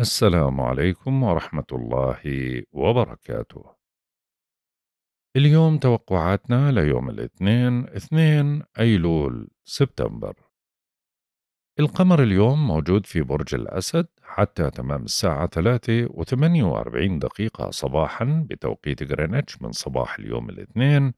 السلام عليكم ورحمة الله وبركاته. اليوم توقعاتنا ليوم الاثنين 2 أيلول سبتمبر. القمر اليوم موجود في برج الأسد حتى تمام الساعة 3 و48 دقيقة صباحا بتوقيت غرينتش من صباح اليوم الاثنين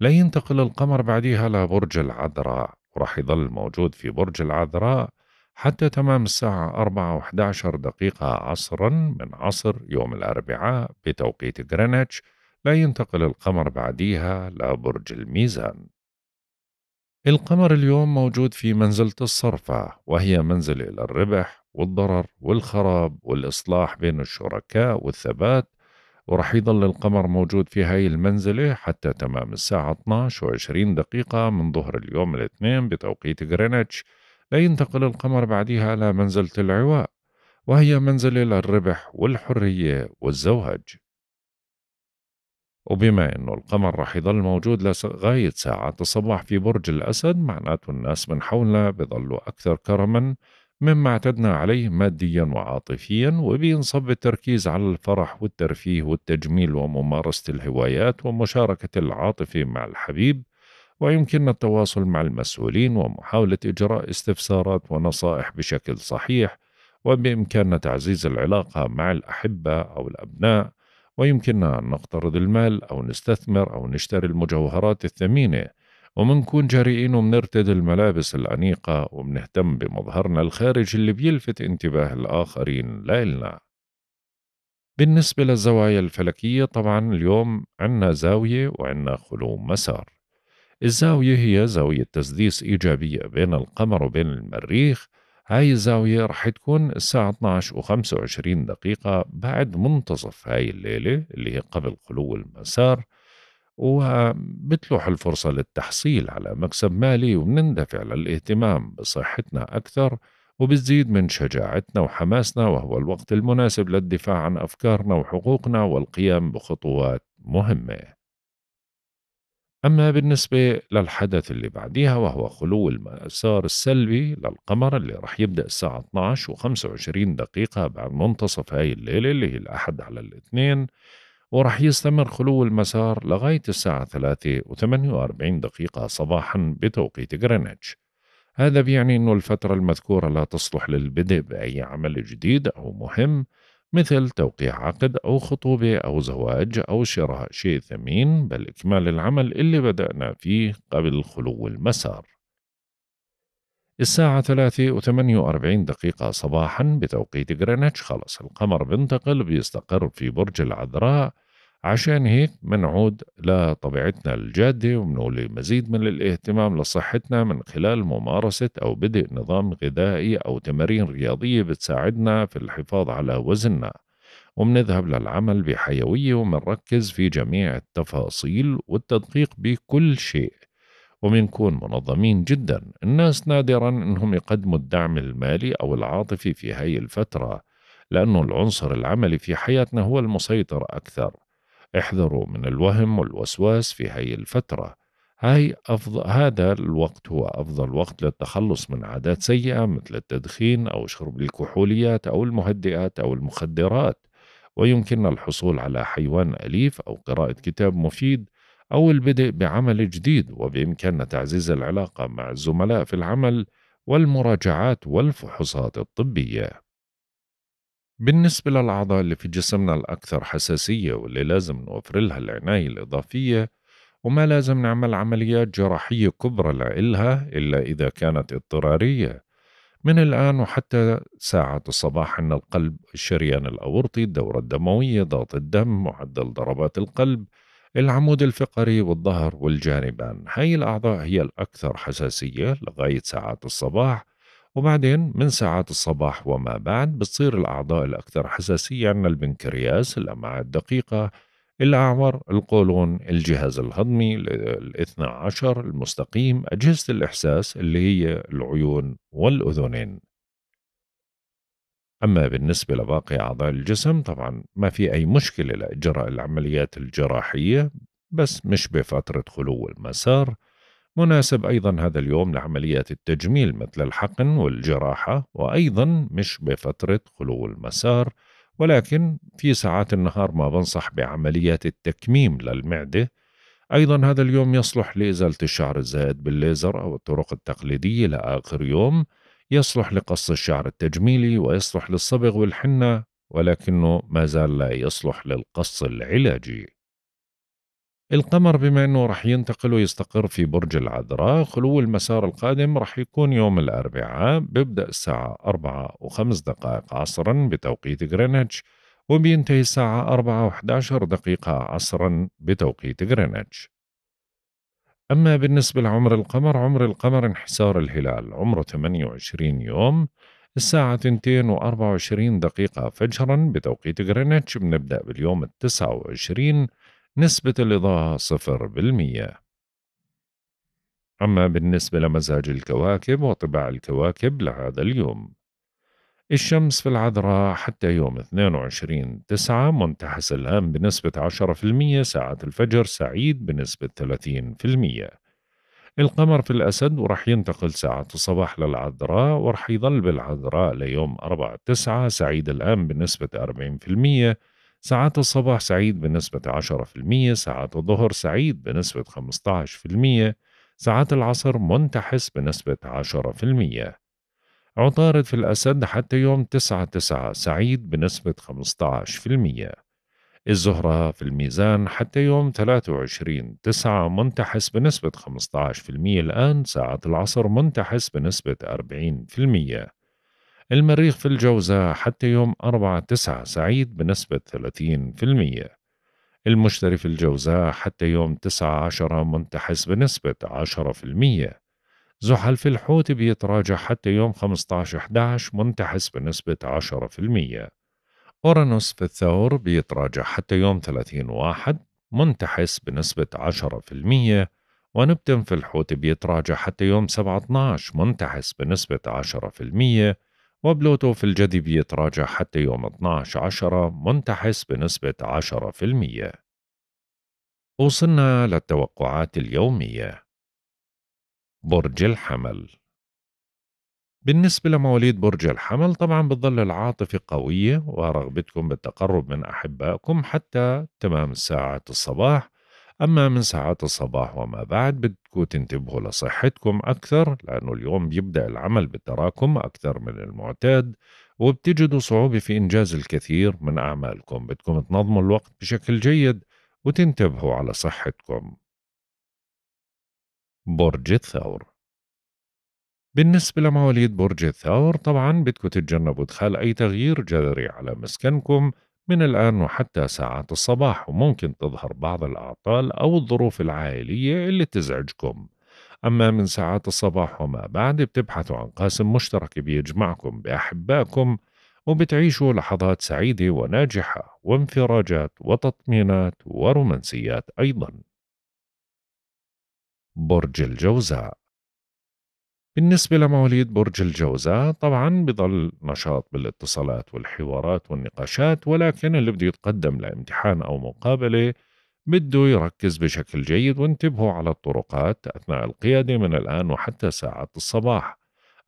لينتقل القمر بعدها لبرج العذراء وراح يظل موجود في برج العذراء حتى تمام الساعة 4 و11 دقيقة عصرا من عصر يوم الأربعاء بتوقيت غرينتش لا ينتقل القمر بعديها لبرج الميزان القمر اليوم موجود في منزلة الصرفة وهي منزلة للربح والضرر والخراب والإصلاح بين الشركاء والثبات ورح يظل القمر موجود في هاي المنزلة حتى تمام الساعة 12 و20 دقيقة من ظهر اليوم الاثنين بتوقيت غرينتش ينتقل القمر بعدها إلى منزلة العواء وهي منزلة للربح والحرية والزواج وبما أنه القمر رح يضل موجود لغاية ساعات الصباح في برج الأسد معناته الناس من حولنا بضلوا أكثر كرما مما اعتدنا عليه ماديا وعاطفيا وبينصب التركيز على الفرح والترفيه والتجميل وممارسة الهوايات ومشاركة العاطفة مع الحبيب ويمكننا التواصل مع المسؤولين ومحاولة إجراء استفسارات ونصائح بشكل صحيح وبإمكاننا تعزيز العلاقة مع الأحبة أو الأبناء ويمكننا أن نقترض المال أو نستثمر أو نشتري المجوهرات الثمينة ومنكون جريئين ومنرتدي الملابس الأنيقة ومنهتم بمظهرنا الخارجي اللي بيلفت انتباه الآخرين لإلنا بالنسبة للزوايا الفلكية طبعا اليوم عنا زاوية وعنا خلو مسار الزاوية هي زاوية تسديس إيجابية بين القمر وبين المريخ هاي الزاوية رح تكون الساعة 12 و 25 دقيقة بعد منتصف هاي الليلة اللي هي قبل خلو المسار وبتلوح الفرصة للتحصيل على مكسب مالي وبنندفع للاهتمام بصحتنا أكثر وبتزيد من شجاعتنا وحماسنا وهو الوقت المناسب للدفاع عن أفكارنا وحقوقنا والقيام بخطوات مهمة أما بالنسبة للحدث اللي بعديها وهو خلو المسار السلبي للقمر اللي رح يبدأ الساعة 12 و25 دقيقة بعد منتصف هاي الليلة اللي هي الأحد على الاثنين ورح يستمر خلو المسار لغاية الساعة 3 و48 دقيقة صباحا بتوقيت غرينتش هذا بيعني أنه الفترة المذكورة لا تصلح للبدء بأي عمل جديد أو مهم مثل توقيع عقد أو خطوبة أو زواج أو شراء شيء ثمين بل إكمال العمل اللي بدأنا فيه قبل خلو المسار الساعة ثلاثة وثمانية وأربعين دقيقة صباحا بتوقيت غرينتش خلص القمر بينتقل بيستقر في برج العذراء عشان هيك منعود لطبيعتنا الجادة ومنولي مزيد من الاهتمام لصحتنا من خلال ممارسة أو بدء نظام غذائي أو تمارين رياضية بتساعدنا في الحفاظ على وزننا ومنذهب للعمل بحيوية ومنركز في جميع التفاصيل والتدقيق بكل شيء ومنكون منظمين جدا الناس نادرا انهم يقدموا الدعم المالي او العاطفي في هاي الفترة لأنه العنصر العملي في حياتنا هو المسيطر أكثر احذروا من الوهم والوسواس في هاي الفترة هاي أفضل هذا الوقت هو أفضل وقت للتخلص من عادات سيئة مثل التدخين أو شرب الكحوليات أو المهدئات أو المخدرات ويمكننا الحصول على حيوان أليف أو قراءة كتاب مفيد أو البدء بعمل جديد وبإمكاننا تعزيز العلاقة مع الزملاء في العمل والمراجعات والفحوصات الطبيه بالنسبة للأعضاء اللي في جسمنا الأكثر حساسية واللي لازم نوفر لها العناية الإضافية وما لازم نعمل عمليات جراحية كبرى لإلها إلا إذا كانت اضطرارية من الآن وحتى ساعة الصباح عندنا القلب الشريان الأورطي الدورة الدموية ضغط الدم معدل ضربات القلب العمود الفقري والظهر والجانبان هاي الأعضاء هي الأكثر حساسية لغاية ساعات الصباح وبعدين من ساعات الصباح وما بعد بتصير الأعضاء الأكثر حساسية عندنا البنكرياس الأمعاء الدقيقة الأعور القولون الجهاز الهضمي الاثنى عشر المستقيم أجهزة الإحساس اللي هي العيون والأذنين أما بالنسبة لباقي أعضاء الجسم طبعا ما في أي مشكلة لإجراء العمليات الجراحية بس مش بفترة خلو المسار مناسب أيضا هذا اليوم لعمليات التجميل مثل الحقن والجراحة وأيضا مش بفترة خلو المسار ولكن في ساعات النهار ما بنصح بعمليات التكميم للمعدة أيضا هذا اليوم يصلح لإزالة الشعر الزائد بالليزر أو الطرق التقليدية لآخر يوم يصلح لقص الشعر التجميلي ويصلح للصبغ والحنة ولكنه ما زال لا يصلح للقص العلاجي القمر بما أنه راح ينتقل ويستقر في برج العذراء خلو المسار القادم راح يكون يوم الأربعاء بيبدأ الساعة 4 و5 دقائق عصرا بتوقيت غرينتش وبينتهي الساعة 4 و11 دقيقة عصرا بتوقيت غرينتش أما بالنسبة لعمر القمر عمر القمر انحسار الهلال عمره 28 يوم الساعة 2 و 24 دقيقة فجرا بتوقيت غرينتش بنبدأ باليوم التسعة وعشرين نسبة الإضاءة صفر بالمية أما بالنسبة لمزاج الكواكب وطباع الكواكب لهذا اليوم الشمس في العذراء حتى يوم 22 تسعة منتحس الآن بنسبة 10% ساعة الفجر سعيد بنسبة 30% القمر في الأسد ورح ينتقل ساعة الصباح للعذراء ورح يظل بالعذراء ليوم 4 تسعة سعيد الآن بنسبة 40% ساعات الصباح سعيد بنسبة 10% ساعات الظهر سعيد بنسبة 15% ساعات العصر منتحس بنسبة 10% عطارد في الأسد حتى يوم 9 9 سعيد بنسبة 15% الزهرة في الميزان حتى يوم 23 9 منتحس بنسبة 15% الآن ساعات العصر منتحس بنسبة 40% المريخ في الجوزاء حتى يوم 4 9 سعيد بنسبة 30% المشتري في الجوزاء حتى يوم 9 10 منتحس بنسبة 10% زحل في الحوت بيتراجع حتى يوم 15 11 منتحس بنسبة 10% أورانوس في الثور بيتراجع حتى يوم 30 واحد منتحس بنسبة 10% ونبتون في الحوت بيتراجع حتى يوم سبعة 12 منتحس بنسبة المية وبلوتو في الجدي بيتراجع حتى يوم 12 عشرة منتحس بنسبة 10% وصلنا للتوقعات اليومية برج الحمل بالنسبة لمواليد برج الحمل طبعا بتظل العاطفة قوية ورغبتكم بالتقرب من أحبائكم حتى تمام ساعة الصباح أما من ساعات الصباح وما بعد بدكم تنتبهوا لصحتكم أكثر لأنه اليوم بيبدأ العمل بالتراكم أكثر من المعتاد وبتجدوا صعوبة في إنجاز الكثير من أعمالكم بدكم تنظموا الوقت بشكل جيد وتنتبهوا على صحتكم برج الثور بالنسبة لمواليد برج الثور طبعا بدكم تتجنبوا إدخال أي تغيير جذري على مسكنكم من الآن وحتى ساعات الصباح وممكن تظهر بعض الأعطال أو الظروف العائلية اللي تزعجكم أما من ساعات الصباح وما بعد بتبحثوا عن قاسم مشترك بيجمعكم بأحبائكم وبتعيشوا لحظات سعيدة وناجحة وانفراجات وتطمينات ورومانسيات أيضا برج الجوزاء بالنسبة لمواليد برج الجوزاء طبعا بضل نشاط بالاتصالات والحوارات والنقاشات ولكن اللي بده يتقدم لامتحان أو مقابلة بده يركز بشكل جيد وانتبهوا على الطرقات أثناء القيادة من الآن وحتى ساعات الصباح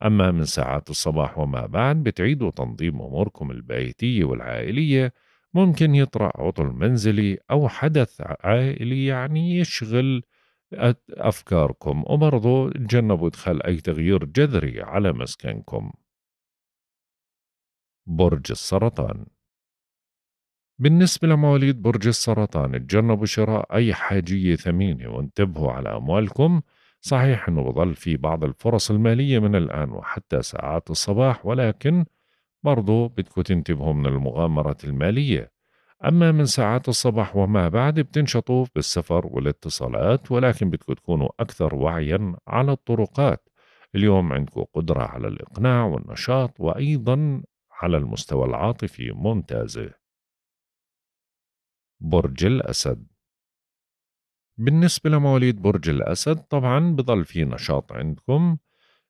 أما من ساعات الصباح وما بعد بتعيدوا تنظيم أموركم البيتية والعائلية ممكن يطرأ عطل منزلي أو حدث عائلي يعني يشغل أفكاركم وبرضو تجنبوا إدخال أي تغيير جذري على مسكنكم برج السرطان بالنسبة لمواليد برج السرطان تجنبوا شراء أي حاجية ثمينة وانتبهوا على أموالكم صحيح أنه بظل في بعض الفرص المالية من الآن وحتى ساعات الصباح ولكن برضو بدكم تنتبهوا من المغامرة المالية أما من ساعات الصباح وما بعد بتنشطوا بالسفر والاتصالات ولكن بدكم تكونوا أكثر وعيا على الطرقات اليوم عندكم قدرة على الإقناع والنشاط وأيضا على المستوى العاطفي ممتازة برج الأسد بالنسبة لمواليد برج الأسد طبعا بضل في نشاط عندكم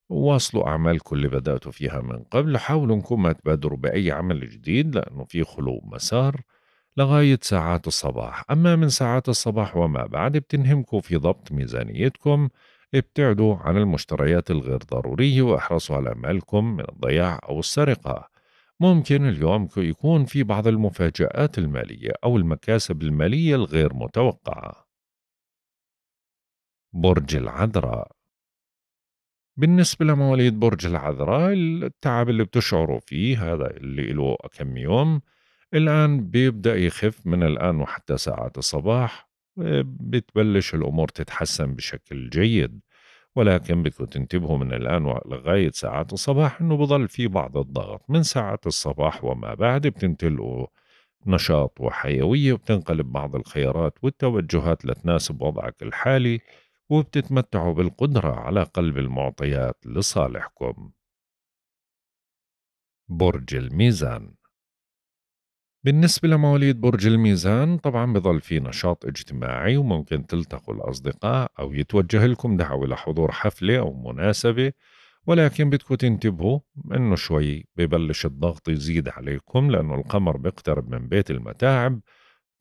واصلوا أعمالكم اللي بدأتوا فيها من قبل حاولوا أنكم ما تبادروا بأي عمل جديد لأنه في خلو مسار لغاية ساعات الصباح أما من ساعات الصباح وما بعد بتنهمكوا في ضبط ميزانيتكم ابتعدوا عن المشتريات الغير ضرورية واحرصوا على مالكم من الضياع أو السرقة ممكن اليوم يكون في بعض المفاجآت المالية أو المكاسب المالية الغير متوقعة برج العذراء بالنسبة لمواليد برج العذراء التعب اللي بتشعروا فيه هذا اللي له كم يوم الآن بيبدأ يخف من الآن وحتى ساعات الصباح آه، بتبلش الأمور تتحسن بشكل جيد ولكن بدكم تنتبهوا من الآن لغاية ساعات الصباح إنه بضل في بعض الضغط من ساعات الصباح وما بعد بتمتلقوا نشاط وحيوية وبتنقلب بعض الخيارات والتوجهات لتناسب وضعك الحالي وبتتمتعوا بالقدرة على قلب المعطيات لصالحكم برج الميزان بالنسبة لمواليد برج الميزان طبعا بضل في نشاط اجتماعي وممكن تلتقوا الأصدقاء أو يتوجه لكم دعوة لحضور حفلة أو مناسبة ولكن بدكم تنتبهوا انه شوي ببلش الضغط يزيد عليكم لانه القمر بيقترب من بيت المتاعب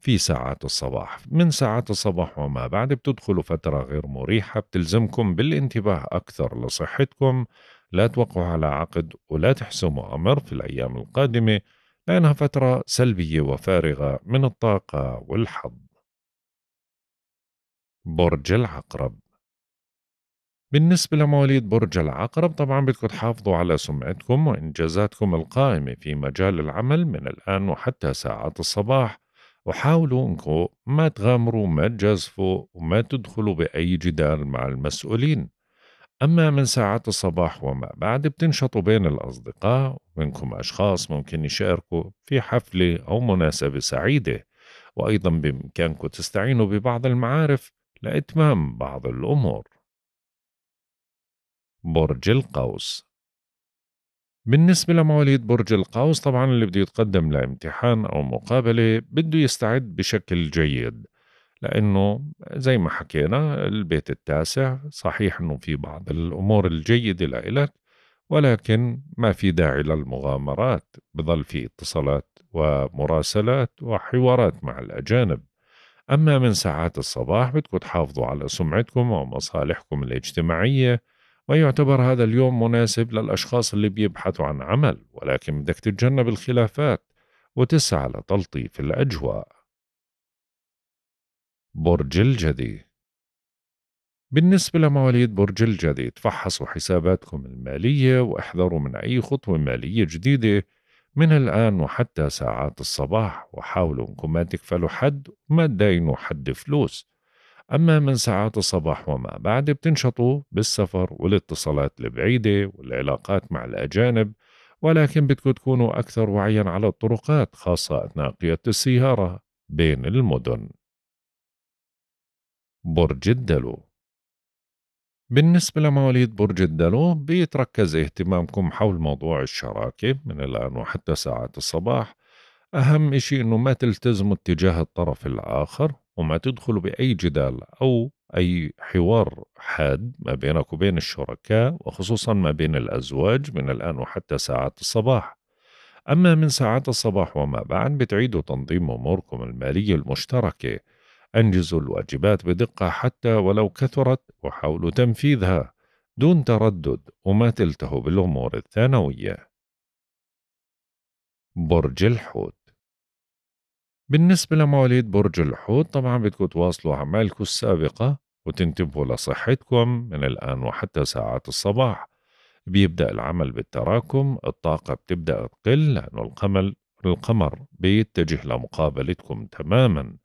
في ساعات الصباح من ساعات الصباح وما بعد بتدخلوا فترة غير مريحة بتلزمكم بالانتباه أكثر لصحتكم لا توقعوا على عقد ولا تحسموا أمر في الأيام القادمة لأنها فترة سلبية وفارغة من الطاقة والحظ. برج العقرب بالنسبة لمواليد برج العقرب طبعا بدكم تحافظوا على سمعتكم وإنجازاتكم القائمة في مجال العمل من الآن وحتى ساعات الصباح وحاولوا أنكم ما تغامروا ما تجازفوا وما تدخلوا بأي جدال مع المسؤولين أما من ساعات الصباح وما بعد بتنشطوا بين الأصدقاء ومنكم أشخاص ممكن يشاركوا في حفلة أو مناسبة سعيدة وأيضا بإمكانكم تستعينوا ببعض المعارف لإتمام بعض الأمور برج القوس بالنسبة لمواليد برج القوس طبعا اللي بده يتقدم لامتحان أو مقابلة بده يستعد بشكل جيد لأنه زي ما حكينا البيت التاسع صحيح أنه في بعض الأمور الجيدة لإلك ولكن ما في داعي للمغامرات بظل في اتصالات ومراسلات وحوارات مع الأجانب أما من ساعات الصباح بدكم تحافظوا على سمعتكم ومصالحكم الاجتماعية ويعتبر هذا اليوم مناسب للأشخاص اللي بيبحثوا عن عمل ولكن بدك تتجنب الخلافات وتسعى لتلطيف الأجواء برج الجدي بالنسبة لمواليد برج الجدي تفحصوا حساباتكم المالية واحذروا من أي خطوة مالية جديدة من الآن وحتى ساعات الصباح وحاولوا أنكم ما تكفلوا حد وما تداينوا حد فلوس أما من ساعات الصباح وما بعد بتنشطوا بالسفر والاتصالات البعيدة والعلاقات مع الأجانب ولكن بدكم تكونوا أكثر وعيا على الطرقات خاصة أثناء قيادة السيارة بين المدن برج الدلو بالنسبة لمواليد برج الدلو بيتركز اهتمامكم حول موضوع الشراكة من الآن وحتى ساعات الصباح أهم إشي إنه ما تلتزموا اتجاه الطرف الآخر وما تدخلوا بأي جدال أو أي حوار حاد ما بينك وبين الشركاء وخصوصا ما بين الأزواج من الآن وحتى ساعات الصباح أما من ساعات الصباح وما بعد بتعيدوا تنظيم أموركم المالية المشتركة أنجزوا الواجبات بدقة حتى ولو كثرت وحاولوا تنفيذها دون تردد وما تلتهوا بالأمور الثانوية. برج الحوت بالنسبة لمواليد برج الحوت طبعا بدكم تواصلوا أعمالكم السابقة وتنتبهوا لصحتكم من الآن وحتى ساعات الصباح بيبدأ العمل بالتراكم الطاقة بتبدأ تقل لأنه القمر القمر بيتجه لمقابلتكم تماما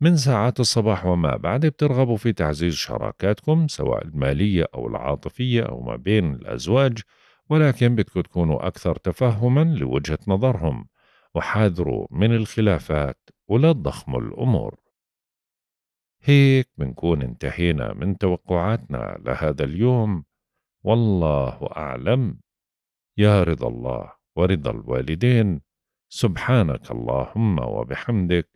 من ساعات الصباح وما بعد بترغبوا في تعزيز شراكاتكم سواء المالية أو العاطفية أو ما بين الأزواج ولكن بدكم تكونوا أكثر تفهما لوجهة نظرهم وحاذروا من الخلافات ولا تضخموا الأمور هيك بنكون انتهينا من توقعاتنا لهذا اليوم والله أعلم يا رضا الله ورضا الوالدين سبحانك اللهم وبحمدك